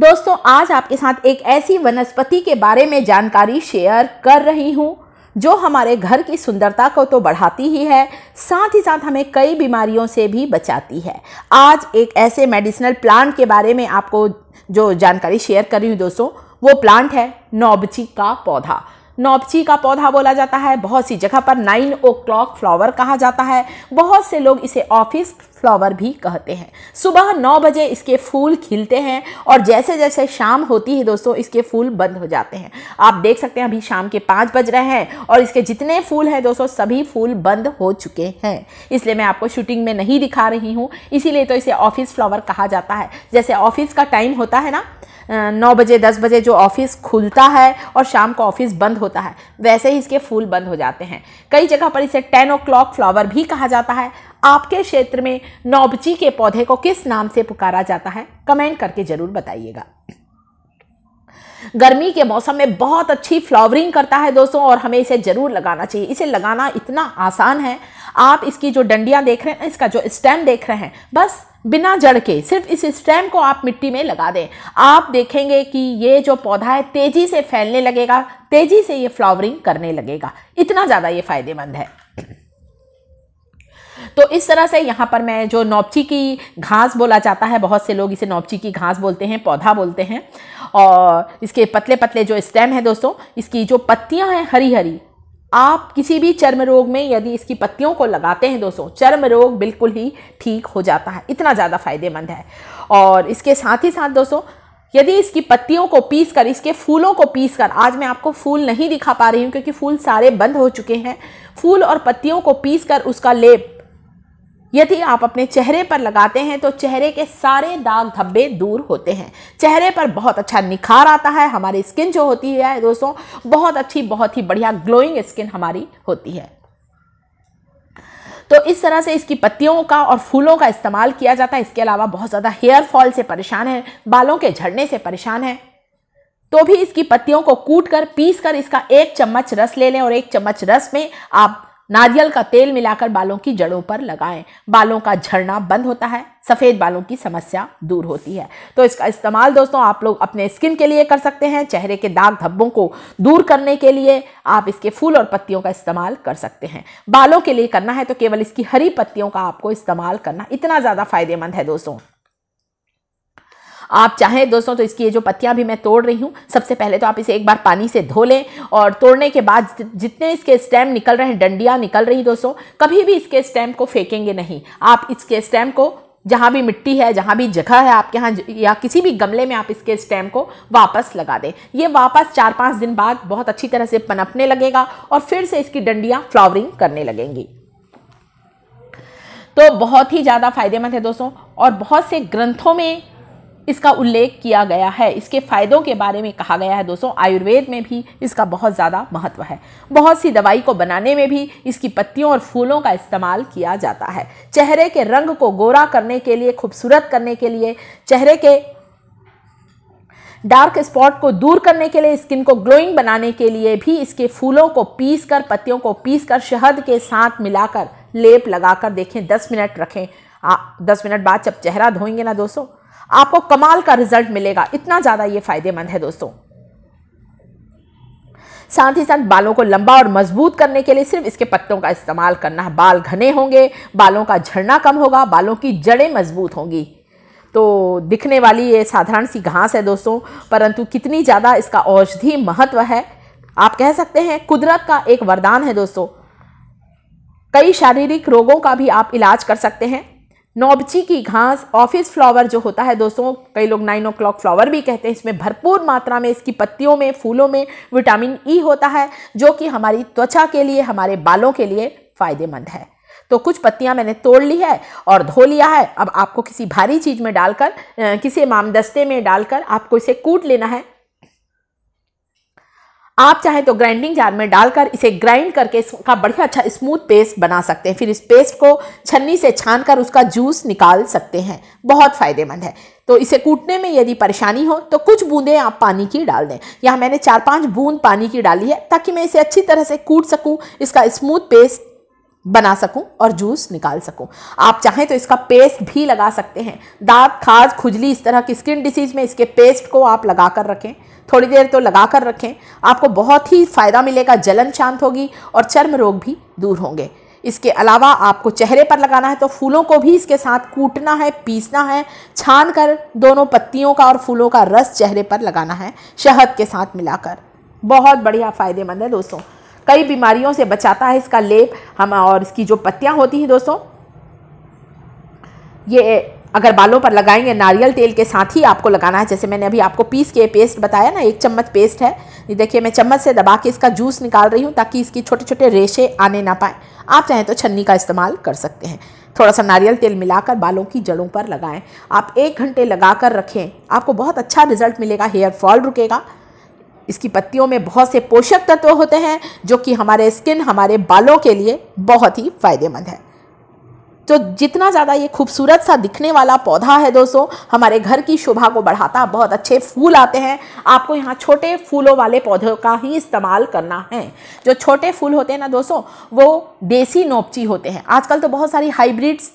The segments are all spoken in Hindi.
दोस्तों आज आपके साथ एक ऐसी वनस्पति के बारे में जानकारी शेयर कर रही हूँ जो हमारे घर की सुंदरता को तो बढ़ाती ही है साथ ही साथ हमें कई बीमारियों से भी बचाती है आज एक ऐसे मेडिसिनल प्लांट के बारे में आपको जो जानकारी शेयर कर रही हूँ दोस्तों वो प्लांट है नौबची का पौधा नौपची का पौधा बोला जाता है बहुत सी जगह पर नाइन ओ क्लॉक फ्लावर कहा जाता है बहुत से लोग इसे ऑफिस फ्लावर भी कहते हैं सुबह नौ बजे इसके फूल खिलते हैं और जैसे जैसे शाम होती है दोस्तों इसके फूल बंद हो जाते हैं आप देख सकते हैं अभी शाम के पाँच बज रहे हैं और इसके जितने फूल हैं दोस्तों सभी फूल बंद हो चुके हैं इसलिए मैं आपको शूटिंग में नहीं दिखा रही हूँ इसीलिए तो इसे ऑफिस फ्लावर कहा जाता है जैसे ऑफिस का टाइम होता है ना नौ बजे दस बजे जो ऑफिस खुलता है और शाम को ऑफिस बंद होता है वैसे ही इसके फूल बंद हो जाते हैं कई जगह पर इसे टेन ओ क्लॉक फ्लावर भी कहा जाता है आपके क्षेत्र में नौबची के पौधे को किस नाम से पुकारा जाता है कमेंट करके ज़रूर बताइएगा गर्मी के मौसम में बहुत अच्छी फ्लावरिंग करता है दोस्तों और हमें इसे ज़रूर लगाना चाहिए इसे लगाना इतना आसान है आप इसकी जो डंडियाँ देख रहे हैं इसका जो स्टेम देख रहे हैं बस बिना जड़ के सिर्फ इस स्टेम को आप मिट्टी में लगा दें आप देखेंगे कि ये जो पौधा है तेज़ी से फैलने लगेगा तेज़ी से ये फ्लावरिंग करने लगेगा इतना ज़्यादा ये फ़ायदेमंद है तो इस तरह से यहाँ पर मैं जो नौपची की घास बोला जाता है बहुत से लोग इसे नौपची की घास बोलते हैं पौधा बोलते हैं और इसके पतले पतले जो स्टेम है दोस्तों इसकी जो पत्तियाँ हैं हरी हरी आप किसी भी चर्म रोग में यदि इसकी पत्तियों को लगाते हैं दोस्तों चर्म रोग बिल्कुल ही ठीक हो जाता है इतना ज़्यादा फायदेमंद है और इसके साथ ही साथ दोस्तों यदि इसकी पत्तियों को पीस कर इसके फूलों को पीस कर आज मैं आपको फूल नहीं दिखा पा रही हूँ क्योंकि फूल सारे बंद हो चुके हैं फूल और पत्तियों को पीस कर उसका लेप यदि आप अपने चेहरे पर लगाते हैं तो चेहरे के सारे दाग धब्बे दूर होते हैं चेहरे पर बहुत अच्छा निखार आता है हमारी स्किन जो होती है दोस्तों बहुत अच्छी बहुत ही बढ़िया ग्लोइंग स्किन हमारी होती है तो इस तरह से इसकी पत्तियों का और फूलों का इस्तेमाल किया जाता है इसके अलावा बहुत ज़्यादा हेयर फॉल से परेशान है बालों के झड़ने से परेशान है तो भी इसकी पत्तियों को कूट कर पीस कर इसका एक चम्मच रस ले लें और एक चम्मच रस में आप नारियल का तेल मिलाकर बालों की जड़ों पर लगाएं बालों का झड़ना बंद होता है सफ़ेद बालों की समस्या दूर होती है तो इसका इस्तेमाल दोस्तों आप लोग अपने स्किन के लिए कर सकते हैं चेहरे के दाग धब्बों को दूर करने के लिए आप इसके फूल और पत्तियों का इस्तेमाल कर सकते हैं बालों के लिए करना है तो केवल इसकी हरी पत्तियों का आपको इस्तेमाल करना इतना ज़्यादा फ़ायदेमंद है दोस्तों आप चाहें दोस्तों तो इसकी ये जो पत्तियाँ भी मैं तोड़ रही हूँ सबसे पहले तो आप इसे एक बार पानी से धो लें और तोड़ने के बाद जितने इसके स्टेम निकल रहे हैं डंडियाँ निकल रही दोस्तों कभी भी इसके स्टेम को फेंकेंगे नहीं आप इसके स्टेम को जहाँ भी मिट्टी है जहाँ भी जगह है आपके यहाँ या किसी भी गमले में आप इसके स्टेम को वापस लगा दें ये वापस चार पाँच दिन बाद बहुत अच्छी तरह से पनपने लगेगा और फिर से इसकी डंडियाँ फ्लावरिंग करने लगेंगी तो बहुत ही ज़्यादा फायदेमंद है दोस्तों और बहुत से ग्रंथों में इसका उल्लेख किया गया है इसके फ़ायदों के बारे में कहा गया है दोस्तों आयुर्वेद में भी इसका बहुत ज़्यादा महत्व है बहुत सी दवाई को बनाने में भी इसकी पत्तियों और फूलों का इस्तेमाल किया जाता है चेहरे के रंग को गोरा करने के लिए खूबसूरत करने के लिए चेहरे के डार्क स्पॉट को दूर करने के लिए स्किन को ग्लोइंग बनाने के लिए भी इसके फूलों को पीस कर पत्तियों को पीस कर शहद के साथ मिलाकर लेप लगाकर देखें दस मिनट रखें आ, दस मिनट बाद जब चेहरा धोएंगे ना दोस्तों आपको कमाल का रिजल्ट मिलेगा इतना ज़्यादा ये फायदेमंद है दोस्तों साथ ही साथ बालों को लंबा और मजबूत करने के लिए सिर्फ इसके पत्तों का इस्तेमाल करना है बाल घने होंगे बालों का झड़ना कम होगा बालों की जड़ें मजबूत होंगी तो दिखने वाली ये साधारण सी घास है दोस्तों परंतु कितनी ज़्यादा इसका औषधि महत्व है आप कह सकते हैं कुदरत का एक वरदान है दोस्तों कई शारीरिक रोगों का भी आप इलाज कर सकते हैं नौबची की घास ऑफिस फ्लावर जो होता है दोस्तों कई लोग नाइन ओ क्लॉक फ्लावर भी कहते हैं इसमें भरपूर मात्रा में इसकी पत्तियों में फूलों में विटामिन ई e होता है जो कि हमारी त्वचा के लिए हमारे बालों के लिए फ़ायदेमंद है तो कुछ पत्तियां मैंने तोड़ ली है और धो लिया है अब आपको किसी भारी चीज़ में डालकर किसी मामदस्ते में डालकर आपको इसे कूट लेना है आप चाहें तो ग्राइंडिंग जार में डालकर इसे ग्राइंड करके इसका बढ़िया अच्छा स्मूथ पेस्ट बना सकते हैं फिर इस पेस्ट को छन्नी से छान कर उसका जूस निकाल सकते हैं बहुत फ़ायदेमंद है तो इसे कूटने में यदि परेशानी हो तो कुछ बूंदें आप पानी की डाल दें यहाँ मैंने चार पांच बूंद पानी की डाली है ताकि मैं इसे अच्छी तरह से कूट सकूँ इसका स्मूथ पेस्ट बना सकूं और जूस निकाल सकूं आप चाहें तो इसका पेस्ट भी लगा सकते हैं दांत खाज खुजली इस तरह की स्किन डिसीज में इसके पेस्ट को आप लगा कर रखें थोड़ी देर तो लगा कर रखें आपको बहुत ही फ़ायदा मिलेगा जलन शांत होगी और चर्म रोग भी दूर होंगे इसके अलावा आपको चेहरे पर लगाना है तो फूलों को भी इसके साथ कूटना है पीसना है छान कर दोनों पत्तियों का और फूलों का रस चेहरे पर लगाना है शहद के साथ मिलाकर बहुत बढ़िया फ़ायदेमंद है दोस्तों कई बीमारियों से बचाता है इसका लेप हम और इसकी जो पत्तियाँ होती हैं दोस्तों ये अगर बालों पर लगाएंगे नारियल तेल के साथ ही आपको लगाना है जैसे मैंने अभी आपको पीस के पेस्ट बताया ना एक चम्मच पेस्ट है ये देखिए मैं चम्मच से दबा के इसका जूस निकाल रही हूँ ताकि इसकी छोटे छोटे रेशे आने ना पाए आप चाहें तो छन्नी का इस्तेमाल कर सकते हैं थोड़ा सा नारियल तेल मिलाकर बालों की जड़ों पर लगाएं आप एक घंटे लगा कर रखें आपको बहुत अच्छा रिजल्ट मिलेगा हेयर फॉल रुकेगा इसकी पत्तियों में बहुत से पोषक तत्व होते हैं जो कि हमारे स्किन हमारे बालों के लिए बहुत ही फायदेमंद है तो जितना ज़्यादा ये खूबसूरत सा दिखने वाला पौधा है दोस्तों हमारे घर की शोभा को बढ़ाता बहुत अच्छे फूल आते हैं आपको यहाँ छोटे फूलों वाले पौधों का ही इस्तेमाल करना है जो छोटे फूल होते हैं ना दोस्तों वो देसी नोपची होते हैं आजकल तो बहुत सारी हाइब्रिड्स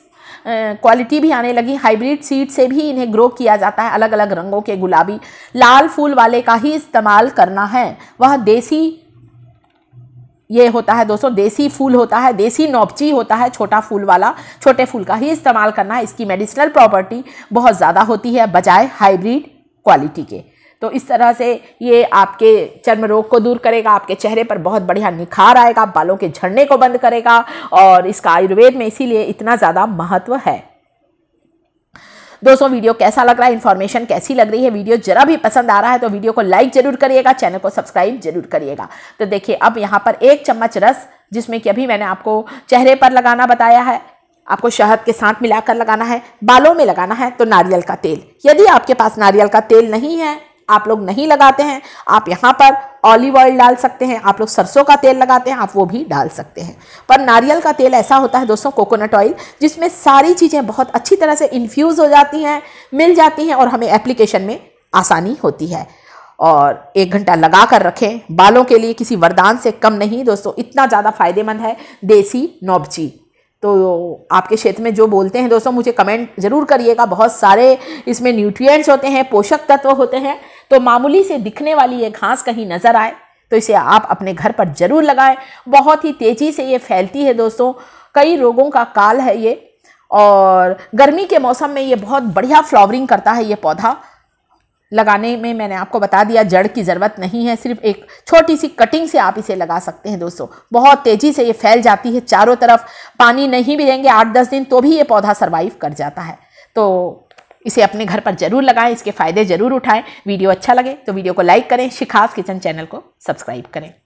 क्वालिटी भी आने लगी हाइब्रिड सीड से भी इन्हें ग्रो किया जाता है अलग अलग रंगों के गुलाबी लाल फूल वाले का ही इस्तेमाल करना है वह देसी ये होता है दोस्तों देसी फूल होता है देसी नोपची होता है छोटा फूल वाला छोटे फूल का ही इस्तेमाल करना है इसकी मेडिसिनल प्रॉपर्टी बहुत ज़्यादा होती है बजाय हाइब्रिड क्वालिटी के तो इस तरह से ये आपके चर्म रोग को दूर करेगा आपके चेहरे पर बहुत बढ़िया निखार आएगा बालों के झड़ने को बंद करेगा और इसका आयुर्वेद में इसीलिए इतना ज़्यादा महत्व है दोस्तों वीडियो कैसा लग रहा है इन्फॉर्मेशन कैसी लग रही है वीडियो जरा भी पसंद आ रहा है तो वीडियो को लाइक जरूर करिएगा चैनल को सब्सक्राइब जरूर करिएगा तो देखिए अब यहाँ पर एक चम्मच रस जिसमें कि अभी मैंने आपको चेहरे पर लगाना बताया है आपको शहद के साथ मिलाकर लगाना है बालों में लगाना है तो नारियल का तेल यदि आपके पास नारियल का तेल नहीं है आप लोग नहीं लगाते हैं आप यहाँ पर ऑलिव ऑयल डाल सकते हैं आप लोग सरसों का तेल लगाते हैं आप वो भी डाल सकते हैं पर नारियल का तेल ऐसा होता है दोस्तों कोकोनट ऑयल जिसमें सारी चीज़ें बहुत अच्छी तरह से इन्फ्यूज़ हो जाती हैं मिल जाती हैं और हमें एप्लीकेशन में आसानी होती है और एक घंटा लगा कर रखें बालों के लिए किसी वरदान से कम नहीं दोस्तों इतना ज़्यादा फायदेमंद है देसी नोबची तो आपके क्षेत्र में जो बोलते हैं दोस्तों मुझे कमेंट ज़रूर करिएगा बहुत सारे इसमें न्यूट्रिएंट्स होते हैं पोषक तत्व होते हैं तो मामूली से दिखने वाली ये घास कहीं नज़र आए तो इसे आप अपने घर पर ज़रूर लगाएं बहुत ही तेज़ी से ये फैलती है दोस्तों कई रोगों का काल है ये और गर्मी के मौसम में ये बहुत बढ़िया फ्लावरिंग करता है ये पौधा लगाने में मैंने आपको बता दिया जड़ की ज़रूरत नहीं है सिर्फ एक छोटी सी कटिंग से आप इसे लगा सकते हैं दोस्तों बहुत तेज़ी से ये फैल जाती है चारों तरफ पानी नहीं भी देंगे आठ दस दिन तो भी ये पौधा सर्वाइव कर जाता है तो इसे अपने घर पर ज़रूर लगाएं इसके फ़ायदे ज़रूर उठाएं वीडियो अच्छा लगे तो वीडियो को लाइक करें शिखास किचन चैनल को सब्सक्राइब करें